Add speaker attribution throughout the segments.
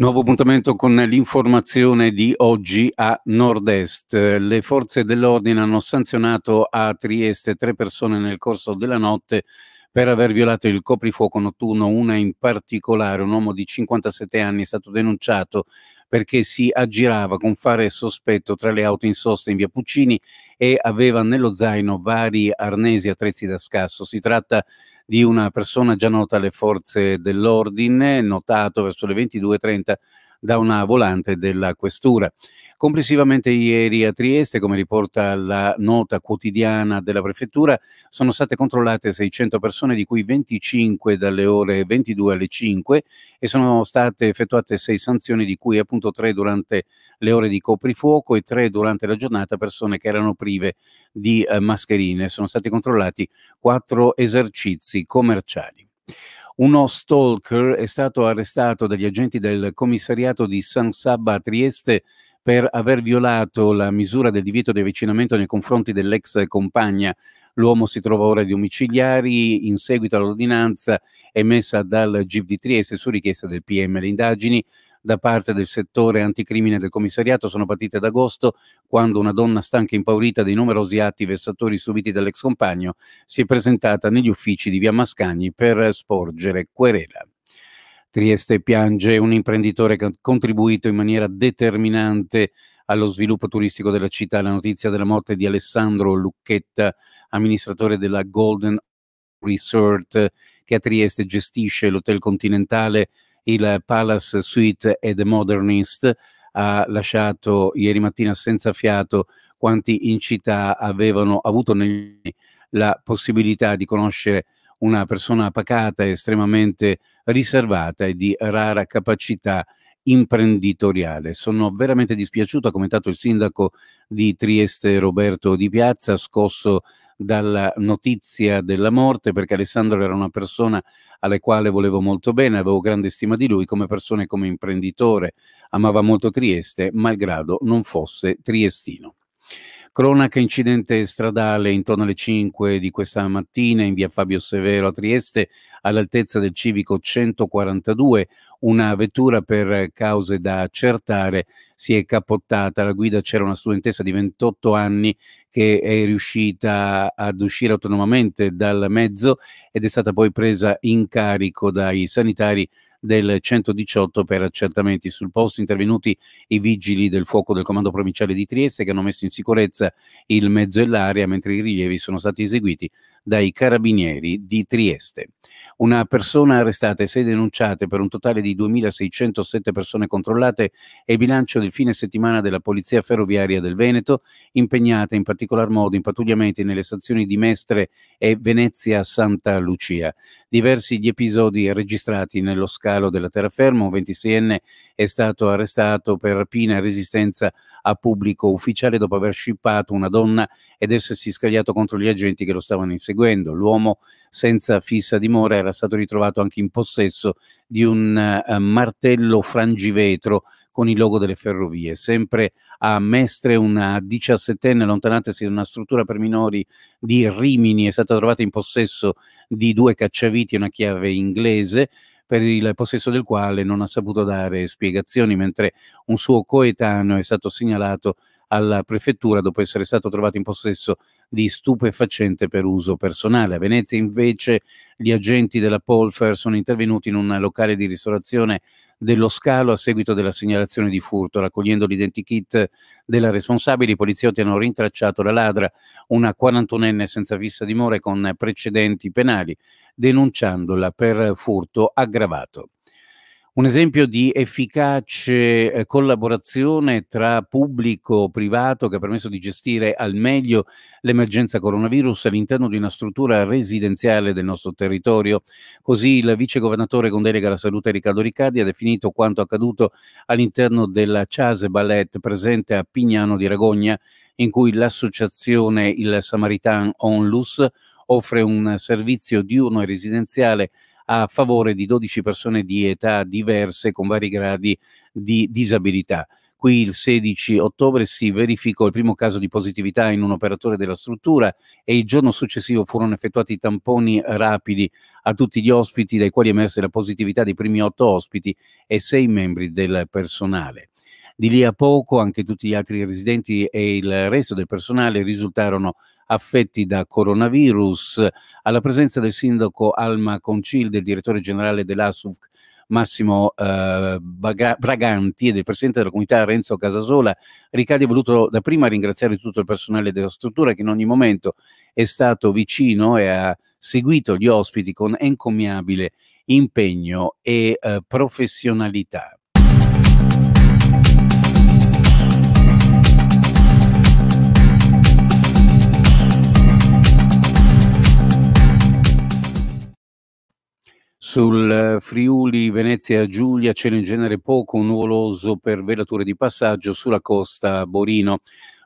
Speaker 1: Nuovo appuntamento con l'informazione di oggi a nord-est. Le forze dell'ordine hanno sanzionato a Trieste tre persone nel corso della notte per aver violato il coprifuoco notturno, una in particolare, un uomo di 57 anni, è stato denunciato perché si aggirava con fare sospetto tra le auto in sosta in via Puccini e aveva nello zaino vari arnesi e attrezzi da scasso. Si tratta di una persona già nota alle forze dell'ordine, notato verso le 22.30 da una volante della questura. Complessivamente ieri a Trieste, come riporta la nota quotidiana della prefettura, sono state controllate 600 persone, di cui 25 dalle ore 22 alle 5 e sono state effettuate 6 sanzioni, di cui appunto 3 durante le ore di coprifuoco e 3 durante la giornata persone che erano prive di eh, mascherine. Sono stati controllati 4 esercizi commerciali. Uno stalker è stato arrestato dagli agenti del commissariato di San Sabba a Trieste per aver violato la misura del divieto di avvicinamento nei confronti dell'ex compagna. L'uomo si trova ora di omicidiari in seguito all'ordinanza emessa dal GIP di Trieste su richiesta del PM. Le indagini da parte del settore anticrimine del commissariato sono partite ad agosto, quando una donna stanca e impaurita dei numerosi atti vessatori subiti dall'ex compagno si è presentata negli uffici di via Mascagni per sporgere querela. Trieste piange un imprenditore che ha contribuito in maniera determinante allo sviluppo turistico della città. La notizia della morte di Alessandro Lucchetta, amministratore della Golden Resort che a Trieste gestisce l'Hotel Continentale, il Palace Suite e The Modernist ha lasciato ieri mattina senza fiato quanti in città avevano avuto la possibilità di conoscere una persona pacata, estremamente riservata e di rara capacità imprenditoriale. Sono veramente dispiaciuto, ha commentato il sindaco di Trieste Roberto Di Piazza, scosso dalla notizia della morte perché Alessandro era una persona alla quale volevo molto bene, avevo grande stima di lui come persona e come imprenditore, amava molto Trieste, malgrado non fosse triestino. Cronaca incidente stradale intorno alle 5 di questa mattina in via Fabio Severo a Trieste, all'altezza del civico 142. Una vettura per cause da accertare si è capottata. Alla guida c'era una studentessa di 28 anni che è riuscita ad uscire autonomamente dal mezzo ed è stata poi presa in carico dai sanitari del 118 per accertamenti. Sul posto intervenuti i vigili del fuoco del comando provinciale di Trieste che hanno messo in sicurezza il mezzo e l'aria mentre i rilievi sono stati eseguiti dai carabinieri di Trieste. Una persona arrestata e sei denunciate per un totale di 2.607 persone controllate e bilancio del fine settimana della Polizia Ferroviaria del Veneto, impegnata in particolar modo in pattugliamenti nelle stazioni di Mestre e Venezia Santa Lucia. Diversi gli episodi registrati nello scalo della terraferma, un 26enne è stato arrestato per rapina e resistenza a pubblico ufficiale dopo aver scippato una donna ed essersi scagliato contro gli agenti che lo stavano inseguendo seguendo. L'uomo senza fissa dimora era stato ritrovato anche in possesso di un eh, martello frangivetro con il logo delle ferrovie. Sempre a Mestre, una diciassettenne allontanatasi da una struttura per minori di Rimini è stata trovata in possesso di due cacciaviti e una chiave inglese per il possesso del quale non ha saputo dare spiegazioni, mentre un suo coetaneo è stato segnalato alla prefettura dopo essere stato trovato in possesso di stupefacente per uso personale. A Venezia invece gli agenti della Polfer sono intervenuti in un locale di ristorazione dello scalo a seguito della segnalazione di furto. Raccogliendo l'identikit della responsabile, i poliziotti hanno rintracciato la ladra, una 41enne senza fissa dimora e con precedenti penali, denunciandola per furto aggravato un esempio di efficace eh, collaborazione tra pubblico e privato che ha permesso di gestire al meglio l'emergenza coronavirus all'interno di una struttura residenziale del nostro territorio. Così il vice governatore con delega alla salute Riccardo Riccardi ha definito quanto accaduto all'interno della Chase Ballet presente a Pignano di Ragogna in cui l'associazione Il Samaritan Onlus offre un servizio diurno e residenziale a favore di 12 persone di età diverse con vari gradi di disabilità. Qui il 16 ottobre si verificò il primo caso di positività in un operatore della struttura e il giorno successivo furono effettuati tamponi rapidi a tutti gli ospiti, dai quali emerse la positività dei primi otto ospiti e sei membri del personale. Di lì a poco anche tutti gli altri residenti e il resto del personale risultarono affetti da coronavirus. Alla presenza del sindaco Alma Concil, del direttore generale dell'ASUFC Massimo eh, Braganti e del presidente della comunità Renzo Casasola, Riccardi ha voluto dapprima ringraziare tutto il personale della struttura che in ogni momento è stato vicino e ha seguito gli ospiti con encomiabile impegno e eh, professionalità. Sul eh, Friuli, Venezia, Giulia c'è in genere poco, nuvoloso per velature di passaggio sulla costa Borino.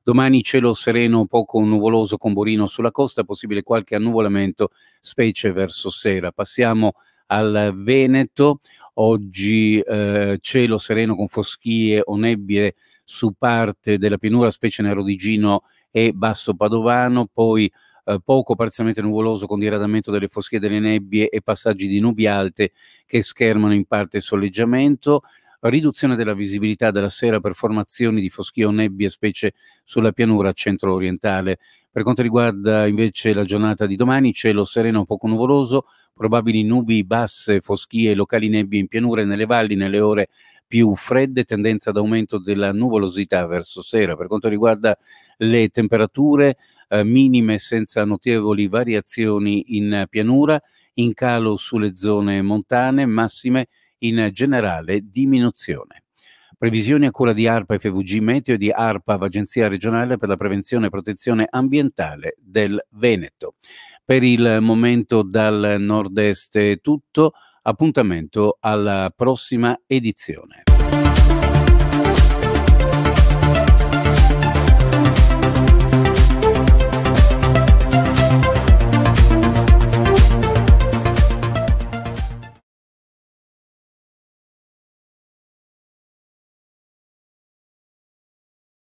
Speaker 1: Domani cielo sereno, poco nuvoloso con Borino sulla costa, possibile qualche annuvolamento, specie verso sera. Passiamo al Veneto, oggi eh, cielo sereno con foschie o nebbie su parte della pianura, specie nel Rodigino e Basso Padovano, poi eh, poco parzialmente nuvoloso con diradamento delle foschie delle nebbie e passaggi di nubi alte che schermano in parte il solleggiamento, riduzione della visibilità della sera per formazioni di foschie o nebbie, specie sulla pianura centro-orientale. Per quanto riguarda invece la giornata di domani, cielo sereno poco nuvoloso, probabili nubi basse, foschie e locali nebbie in pianura e nelle valli nelle ore più fredde, tendenza ad aumento della nuvolosità verso sera. Per quanto riguarda le temperature, eh, minime senza notevoli variazioni in pianura, in calo sulle zone montane, massime in generale diminuzione. Previsioni a cura di ARPA FVG Meteo e di ARPA, Agenzia regionale per la prevenzione e protezione ambientale del Veneto. Per il momento dal nord-est è tutto, appuntamento alla prossima edizione.